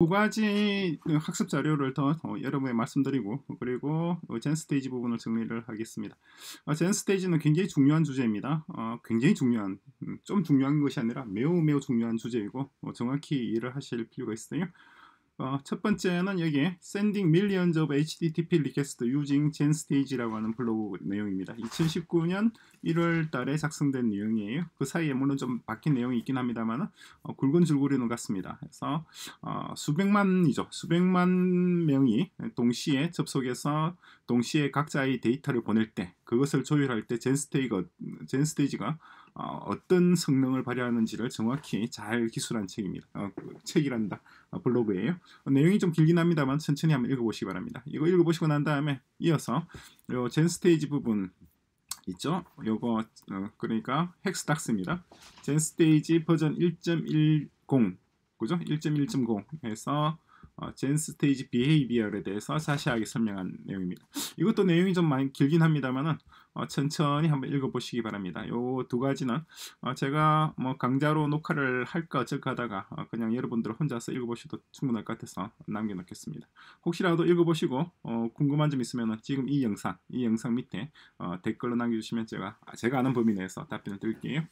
두 가지 그 학습 자료를 더 여러분에 말씀드리고 그리고 어, 젠 스테이지 부분을 정리를 하겠습니다. 어, 젠 스테이지는 굉장히 중요한 주제입니다. 어, 굉장히 중요한, 음, 좀 중요한 것이 아니라 매우 매우 중요한 주제이고 정확히 이해를 하실 필요가 있어요. 어, 첫 번째는 여기 Sending Millions of HTTP Requests Using Gen Stage라고 하는 블로그 내용입니다. 2019년 1월 달에 작성된 내용이에요. 그 사이에 물론 좀 바뀐 내용이 있긴 합니다만 어, 굵은 줄거리는 같습니다. 그래서 어, 수백만이죠. 수백만 명이 동시에 접속해서 동시에 각자의 데이터를 보낼 때 그것을 조율할 때 젠스테이가 젠스테이지가 어, 어떤 성능을 발휘하는지를 정확히 잘 기술한 책입니다. 어, 그 책이란다 어, 블로그예요. 어, 내용이 좀 길긴 합니다만 천천히 한번 읽어보시기 바랍니다. 이거 읽어보시고 난 다음에 이어서 요 젠스테이지 부분 있죠. 요거 그러니까 헥스닥스입니다. 젠스테이지 버전 1.10 그죠? 1.1.0 해서 젠스 테이지 비헤이비어에 대해서 자세하게 설명한 내용입니다. 이것도 내용이 좀 많이 길긴 합니다만은 어, 천천히 한번 읽어보시기 바랍니다. 요두 가지는 어, 제가 뭐 강좌로 녹화를 할까 어쩔까 하다가 어, 그냥 여러분들 혼자서 읽어보셔도 충분할 것 같아서 남겨놓겠습니다. 혹시라도 읽어보시고 어, 궁금한 점 있으면 지금 이 영상, 이 영상 밑에 어, 댓글로 남겨주시면 제가 제가 아는 범위 내에서 답변을 드릴게요.